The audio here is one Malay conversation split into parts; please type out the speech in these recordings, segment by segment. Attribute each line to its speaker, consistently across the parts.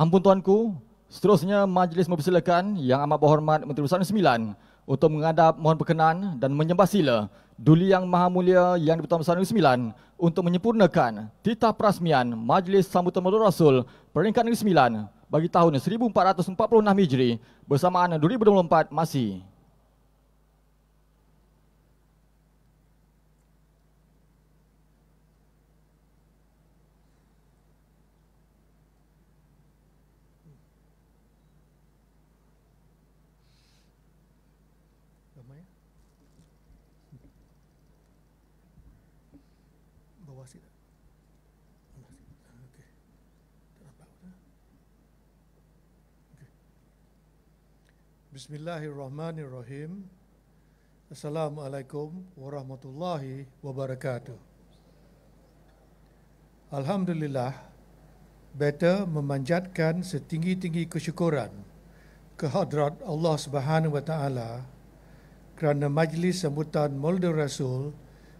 Speaker 1: Ampun tuanku, seterusnya majlis mempersilakan yang amat berhormat Menteri Besar Negeri Sembilan untuk menghadap mohon perkenan dan menyembah sila Duli Yang Maha Mulia Yang di Besar Negeri Sembilan untuk menyempurnakan Tita Perasmian Majlis Sambutan Maulid Rasul Peringkat Negeri Sembilan bagi tahun 1446 Hijri bersamaan 2024 masih. lama Bawah sini. Ah, Bismillahirrahmanirrahim. Assalamualaikum warahmatullahi wabarakatuh. Alhamdulillah, better memanjatkan setinggi-tinggi kesyukuran kehadrat Allah Subhanahu Wa Taala kerana majlis sambutan Maulidur Rasul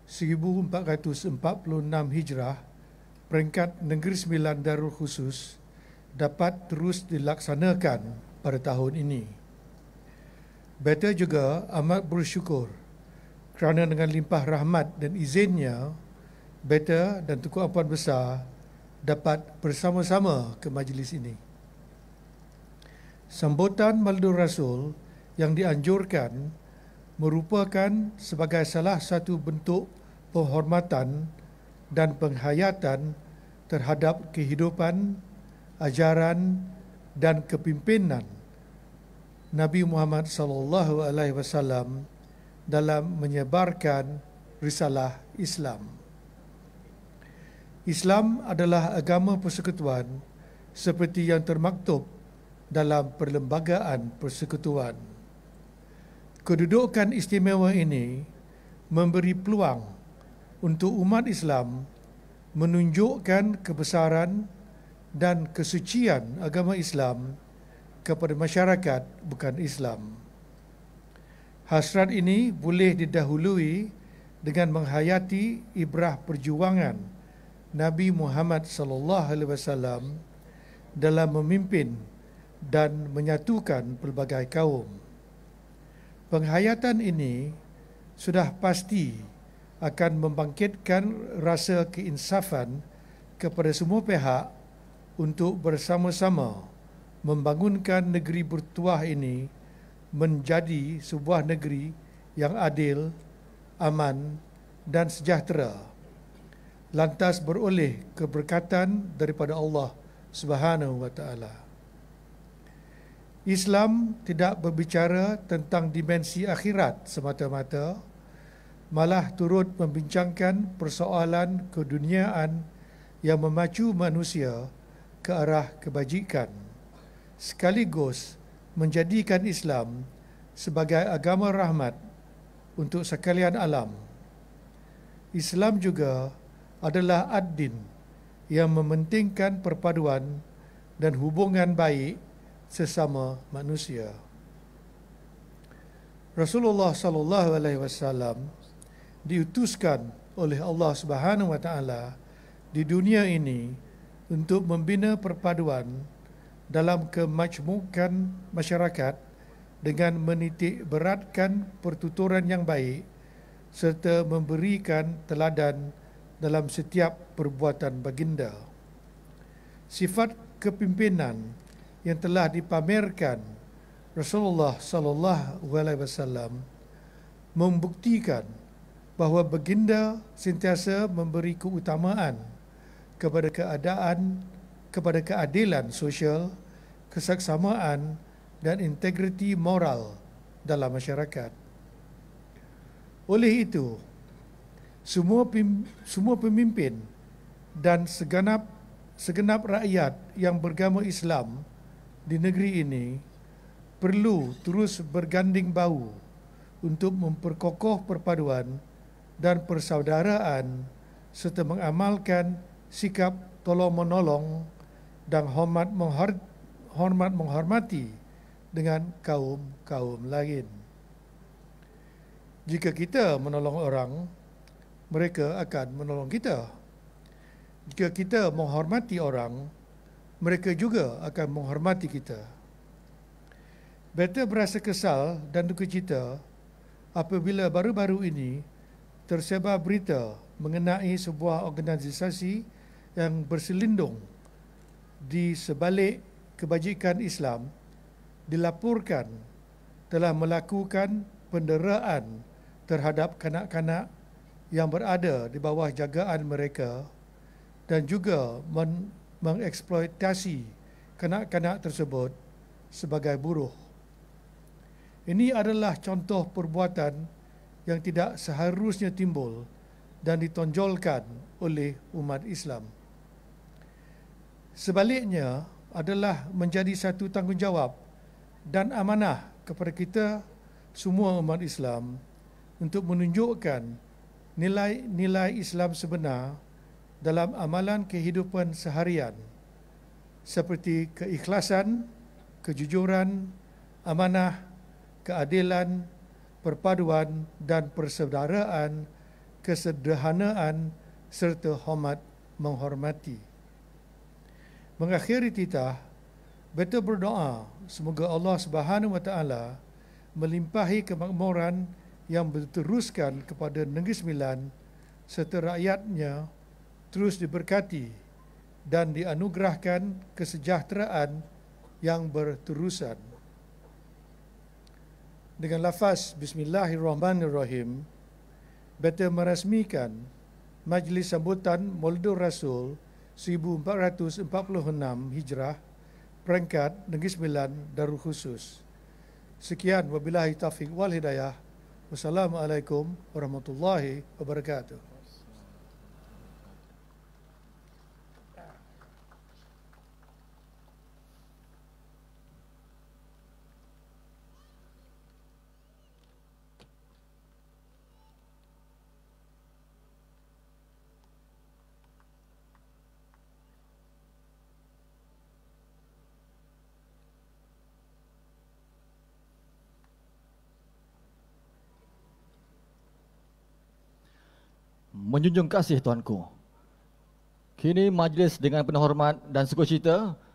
Speaker 1: 1446 Hijrah peringkat Negeri Sembilan Darul Khusus dapat terus dilaksanakan pada tahun ini. Beta juga amat bersyukur kerana dengan limpah rahmat dan izinnya, Beta dan Tuku Ampuan Besar dapat bersama-sama ke majlis ini. Sambutan Maldur Rasul yang dianjurkan merupakan sebagai salah satu bentuk penghormatan dan penghayatan terhadap kehidupan, ajaran dan kepimpinan Nabi Muhammad sallallahu alaihi wasallam dalam menyebarkan risalah Islam. Islam adalah agama persekutuan seperti yang termaktub dalam perlembagaan persekutuan. Kedudukan istimewa ini memberi peluang untuk umat Islam menunjukkan kebesaran dan kesucian agama Islam kepada masyarakat bukan Islam. Hasrat ini boleh didahului dengan menghayati ibrah perjuangan Nabi Muhammad sallallahu alaihi wasallam dalam memimpin dan menyatukan pelbagai kaum penghayatan ini sudah pasti akan membangkitkan rasa keinsafan kepada semua pihak untuk bersama-sama membangunkan negeri bertuah ini menjadi sebuah negeri yang adil, aman dan sejahtera. Lantas beroleh keberkatan daripada Allah Subhanahu wa taala. Islam tidak berbicara tentang dimensi akhirat semata-mata, malah turut membincangkan persoalan keduniaan yang memacu manusia ke arah kebajikan, sekaligus menjadikan Islam sebagai agama rahmat untuk sekalian alam. Islam juga adalah ad-din yang mementingkan perpaduan dan hubungan baik sesama manusia. Rasulullah sallallahu alaihi wasallam diutuskan oleh Allah Subhanahu wa taala di dunia ini untuk membina perpaduan dalam kemajmukan masyarakat dengan menitik beratkan pertuturan yang baik serta memberikan teladan dalam setiap perbuatan baginda. Sifat kepimpinan yang telah dipamerkan Rasulullah sallallahu alaihi wasallam membuktikan bahawa baginda sentiasa memberi keutamaan kepada keadaan kepada keadilan sosial, kesaksamaan dan integriti moral dalam masyarakat. Oleh itu, semua semua pemimpin dan segenap segenap rakyat yang beragama Islam di negeri ini perlu terus berganding bahu untuk memperkokoh perpaduan dan persaudaraan serta mengamalkan sikap tolong menolong dan hormat menghormati dengan kaum-kaum lain. Jika kita menolong orang, mereka akan menolong kita. Jika kita menghormati orang, mereka juga akan menghormati kita. Better berasa kesal dan duka cita apabila baru-baru ini tersebar berita mengenai sebuah organisasi yang berselindung di sebalik kebajikan Islam dilaporkan telah melakukan penderaan terhadap kanak-kanak yang berada di bawah jagaan mereka dan juga men- mengeksploitasi kanak-kanak tersebut sebagai buruh. Ini adalah contoh perbuatan yang tidak seharusnya timbul dan ditonjolkan oleh umat Islam. Sebaliknya adalah menjadi satu tanggungjawab dan amanah kepada kita semua umat Islam untuk menunjukkan nilai-nilai Islam sebenar dalam amalan kehidupan seharian seperti keikhlasan, kejujuran, amanah, keadilan, perpaduan dan persaudaraan, kesederhanaan serta hormat menghormati. Mengakhiri titah, betul berdoa semoga Allah Subhanahu Wa Taala melimpahi kemakmuran yang berteruskan kepada Negeri Sembilan serta rakyatnya terus diberkati dan dianugerahkan kesejahteraan yang berterusan. Dengan lafaz Bismillahirrahmanirrahim, Beta merasmikan Majlis Sambutan Maulidur Rasul 1446 Hijrah Perangkat Negeri Sembilan Darul Khusus. Sekian wabillahi taufiq wal hidayah. Wassalamualaikum warahmatullahi wabarakatuh. menjunjung kasih Tuhanku. Kini majlis dengan penuh hormat dan sekolah cerita